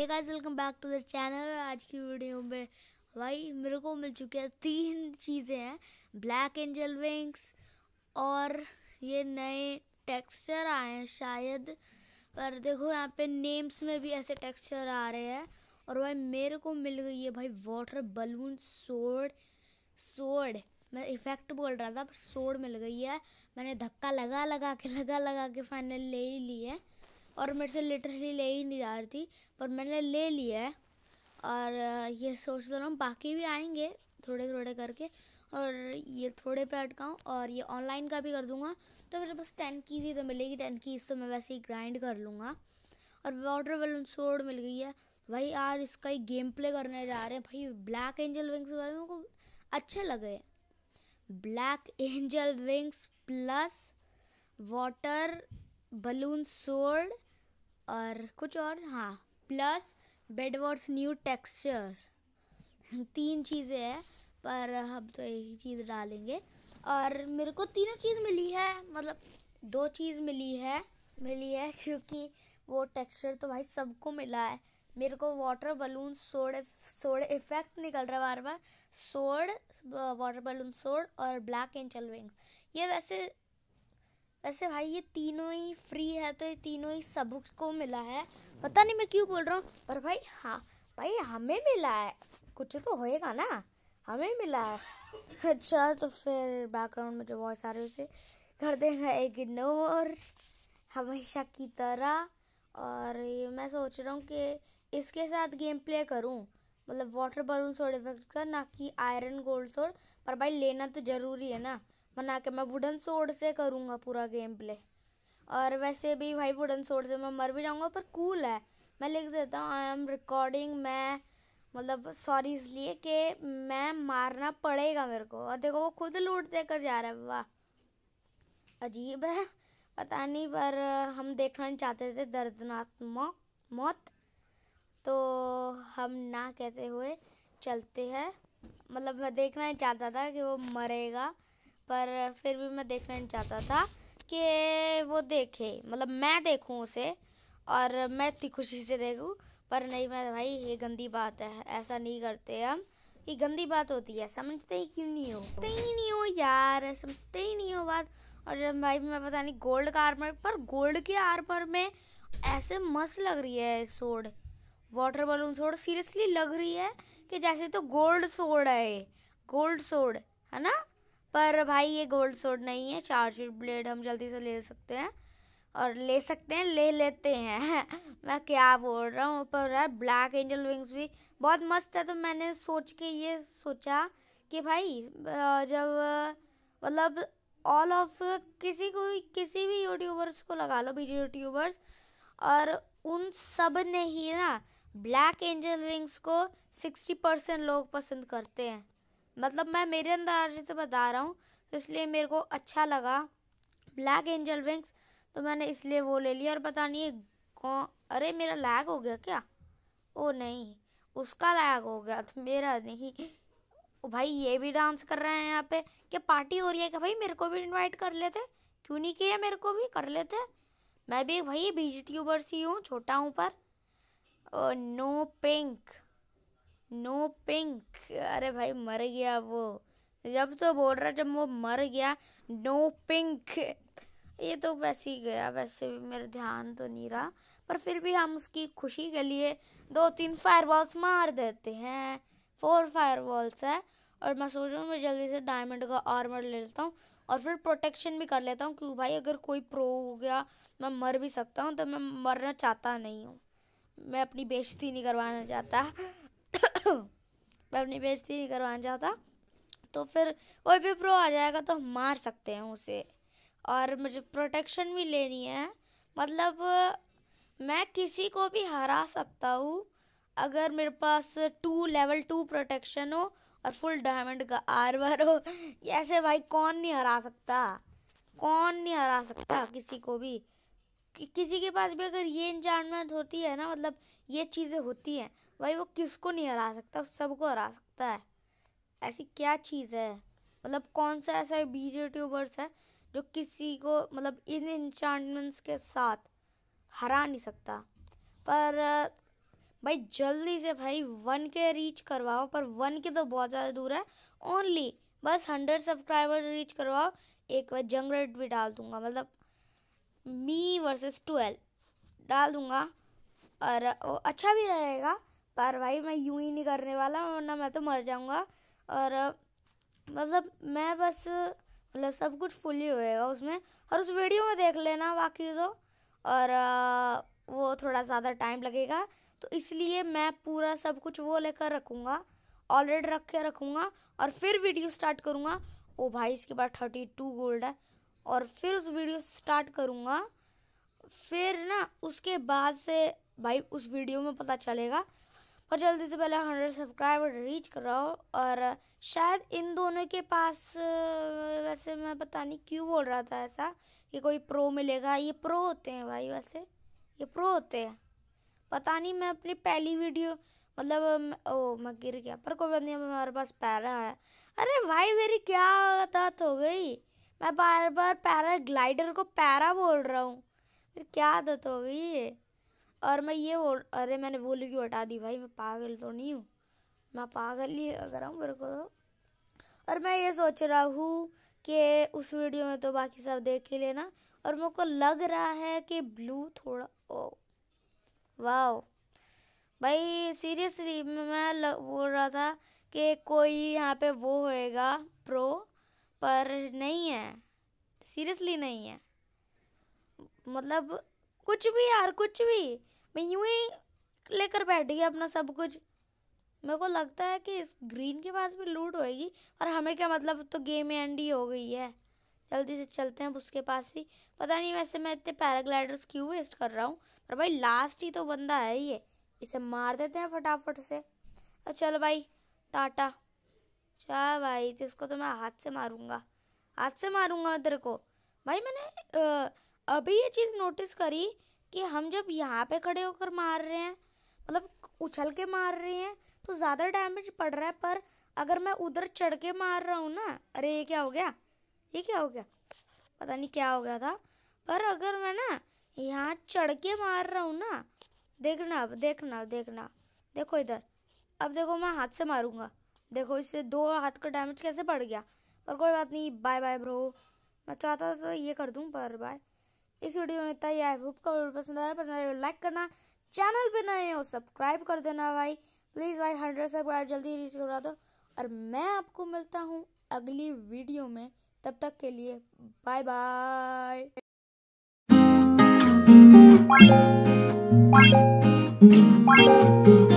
hey guys welcome back to the channel और आज की वीडियो में भाई मेरे को मिल चुके हैं तीन चीज़ें हैं ब्लैक एंजल विंग्स और ये नए टेक्सचर आए हैं शायद पर देखो यहाँ पे नेम्स में भी ऐसे टेक्सचर आ रहे हैं और भाई मेरे को मिल गई है भाई वाटर बलून सोड सोड मैं इफेक्ट बोल रहा था पर सोड मिल गई है मैंने धक्का लगा लगा के लगा लगा के फाइनल ले ही ली है और मेरे से लिटरली ले ही नहीं जा रही थी पर मैंने ले लिया है और ये सोच तो रहा हूँ बाकी भी आएंगे थोड़े थोड़े करके और ये थोड़े पे अटकाऊँ और ये ऑनलाइन का भी कर दूँगा तो मेरे पास टेन कीज ही तो मिलेगी टेन कीज तो मैं वैसे ही ग्राइंड कर लूँगा और वाटर बलून सोड मिल गई है भाई आज इसका ही गेम प्ले करने जा रहे हैं भाई ब्लैक एंजल विंग्स भाई मेरे को अच्छे लगे black angel wings plus water balloon सोड और कुछ और हाँ प्लस बेडवर्ड्स न्यू टेक्सचर तीन चीज़ें हैं पर हम तो एक ही चीज़ डालेंगे और मेरे को तीनों चीज़ मिली है मतलब दो चीज़ मिली है मिली है क्योंकि वो टेक्सचर तो भाई सबको मिला है मेरे को वाटर बलून सोड सोड इफेक्ट निकल रहा है बार बार सोड वाटर बलून सोड और ब्लैक चल विंग्स ये वैसे वैसे भाई ये तीनों ही फ्री है तो ये तीनों ही सब को मिला है पता नहीं मैं क्यों बोल रहा हूँ पर भाई हाँ भाई हमें मिला है कुछ तो होएगा ना हमें मिला है अच्छा तो फिर बैकग्राउंड में जो बहुत सारे उसे कर देगा इग्नोर हमेशा की तरह और मैं सोच रहा हूँ कि इसके साथ गेम प्ले करूँ मतलब वाटर बलून सोड इफेक्ट का ना कि आयरन गोल्ड सोड पर भाई लेना तो ज़रूरी है ना बना के मैं वुडन सोड से करूँगा पूरा गेम प्ले और वैसे भी भाई वुडन सोड से मैं मर भी जाऊँगा पर कूल है मैं लिख देता हूँ आई एम रिकॉर्डिंग मैं मतलब सॉरी इसलिए कि मैं मारना पड़ेगा मेरे को और देखो वो खुद लूट दे कर जा रहा है वाह अजीब है पता नहीं पर हम देखना नहीं चाहते थे दर्दनात्मक मौत तो हम ना कहते हुए चलते हैं मतलब मैं देखना ही चाहता था कि वो मरेगा पर फिर भी मैं देखना नहीं चाहता था कि वो देखे मतलब मैं देखूँ उसे और मैं इतनी खुशी से देखूँ पर नहीं मैं भाई ये गंदी बात है ऐसा नहीं करते हम ये गंदी बात होती है समझते ही क्यों नहीं हो समझते ही नहीं हो यार समझते ही नहीं हो बात और जब भाई मैं पता नहीं गोल्ड का आर्मर पर गोल्ड के आर्मर में ऐसे मस्त लग रही है सोड वाटर बलून सोड सीरियसली लग रही है कि जैसे तो गोल्ड सोड है गोल्ड सोड है ना पर भाई ये गोल्ड सोड नहीं है चार्ज ब्लेड हम जल्दी से ले सकते हैं और ले सकते हैं ले लेते हैं मैं क्या बोल रहा हूँ ऊपर यार ब्लैक एंजल विंग्स भी बहुत मस्त है तो मैंने सोच के ये सोचा कि भाई जब मतलब ऑल ऑफ किसी को किसी भी यूट्यूबर्स को लगा लो बीजे यूट्यूबर्स और उन सब ने ही ना ब्लैक एंजल विंग्स को सिक्सटी परसेंट लोग पसंद करते हैं मतलब मैं मेरे अंदाज से बता रहा हूँ तो इसलिए मेरे को अच्छा लगा ब्लैक एंजल विंग्स तो मैंने इसलिए वो ले लिया और पता नहीं कौन अरे मेरा लैग हो गया क्या ओ नहीं उसका लैग हो गया तो मेरा नहीं ओ भाई ये भी डांस कर रहे हैं यहाँ पे क्या पार्टी हो रही है क्या भाई मेरे को भी इनवाइट कर लेते क्यों नहीं किया मेरे को भी कर लेते मैं भी भाई बीज ट्यूबर सी हूँ छोटा हूँ पर oh no pink no pink अरे भाई मर गया वो जब तो बोल रहा जब वो मर गया नो पिंक ये तो वैसे ही गया वैसे भी मेरा ध्यान तो नहीं रहा पर फिर भी हम उसकी खुशी के लिए दो तीन फायर बॉल्स मार देते हैं फोर फायर बॉल्स है और मैं सोच रहा हूँ मैं जल्दी से डायमंड का आर्मर ले लेता हूँ और फिर प्रोटेक्शन भी कर लेता हूँ क्योंकि भाई अगर कोई प्रो हो गया मैं मर भी सकता हूँ तो मैं मरना चाहता नहीं हूँ मैं अपनी बेइज्जती नहीं करवाना चाहता मैं अपनी बेजती नहीं करवाना चाहता तो फिर कोई भी प्रो आ जाएगा तो हम मार सकते हैं उसे और मुझे प्रोटेक्शन भी लेनी है मतलब मैं किसी को भी हरा सकता हूँ अगर मेरे पास टू लेवल टू प्रोटेक्शन हो और फुल डायमंड का आर्मर हो ऐसे भाई कौन नहीं हरा सकता कौन नहीं हरा सकता किसी को भी कि, किसी के पास भी अगर ये इंचार्टमेंट होती है ना मतलब ये चीज़ें होती हैं भाई वो किसको नहीं हरा सकता सबको हरा सकता है ऐसी क्या चीज़ है मतलब कौन सा ऐसा बीज यूट्यूबर्स है जो किसी को मतलब इन इंचार्टमेंट्स के साथ हरा नहीं सकता पर भाई जल्दी से भाई वन के रीच करवाओ पर वन के तो बहुत ज़्यादा दूर है ओनली बस हंड्रेड सब्सक्राइबर रीच करवाओ एक बार जंग रेट भी डाल दूंगा मतलब मी वर्सेस ट्वेल्व डाल दूंगा और वो अच्छा भी रहेगा पर भाई मैं यूं ही नहीं करने वाला वरना मैं तो मर जाऊंगा और मतलब मैं बस मतलब सब कुछ फुल ही होएगा उसमें और उस वीडियो में देख लेना बाकी तो और वो थोड़ा ज़्यादा टाइम लगेगा तो इसलिए मैं पूरा सब कुछ वो लेकर रखूँगा ऑलरेडी रख के रखूँगा और फिर वीडियो स्टार्ट करूँगा ओ भाई इसके बाद थर्टी टू गोल्ड है और फिर उस वीडियो स्टार्ट करूँगा फिर ना उसके बाद से भाई उस वीडियो में पता चलेगा और जल्दी से पहले हंड्रेड सब्सक्राइबर रीच कराओ और शायद इन दोनों के पास वैसे मैं पता नहीं क्यों बोल रहा था ऐसा कि कोई प्रो मिलेगा ये प्रो होते हैं भाई वैसे ये प्रो होते हैं पता नहीं मैं अपनी पहली वीडियो मतलब ओ मैं गिर गया पर कोई बात नहीं हमारे पास पैरा है अरे भाई मेरी क्या बात हो गई मैं बार बार पैरा ग्लाइडर को पैरा बोल रहा हूँ फिर क्या आदत हो गई ये और मैं ये बोल अरे मैंने बोली क्यों हटा दी भाई मैं पागल तो नहीं हूँ मैं पागल ही लग रहा हूँ मेरे को तो और मैं ये सोच रहा हूँ कि उस वीडियो में तो बाकी सब देख ही लेना और मेरे को लग रहा है कि ब्लू थोड़ा ओ वाह भाई सीरियसली मैं बोल रहा था कि कोई यहाँ पे वो होएगा प्रो पर नहीं है सीरियसली नहीं है मतलब कुछ भी यार कुछ भी मैं यूं ही लेकर बैठ गया अपना सब कुछ मेरे को लगता है कि इस ग्रीन के पास भी लूट होएगी और हमें क्या मतलब तो गेम एंड ही हो गई है जल्दी से चलते हैं उसके पास भी पता नहीं वैसे मैं इतने पैराग्लाइडर्स क्यों वेस्ट कर रहा हूँ पर भाई लास्ट ही तो बंदा है ये इसे मार देते हैं फटाफट से चलो भाई टाटा क्या भाई तो इसको तो मैं हाथ से मारूंगा हाथ से मारूंगा तेरे को भाई मैंने अभी ये चीज़ नोटिस करी कि हम जब यहाँ पे खड़े होकर मार रहे हैं मतलब उछल के मार रहे हैं तो ज़्यादा डैमेज पड़ रहा है पर अगर मैं उधर चढ़ के मार रहा हूँ ना अरे ये क्या हो गया ये क्या हो गया पता नहीं क्या हो गया था पर अगर मैं ना यहाँ चढ़ के मार रहा हूँ ना देखना अब देखना देखना देखो इधर अब देखो मैं हाथ से मारूंगा देखो इससे दो हाथ का डैमेज कैसे पड़ गया पर कोई बात नहीं बाय बाय ब्रो मैं चाहता था तो ये कर दूँ पर बाय इस वीडियो में इतना ही आई होप का वीडियो पसंद आया पसंद आया लाइक तो करना चैनल पे नए हो सब्सक्राइब कर देना भाई प्लीज़ भाई हंड्रेड सब्सक्राइब जल्दी रीच करा दो और मैं आपको मिलता हूँ अगली वीडियो में तब तक के लिए बाय बाय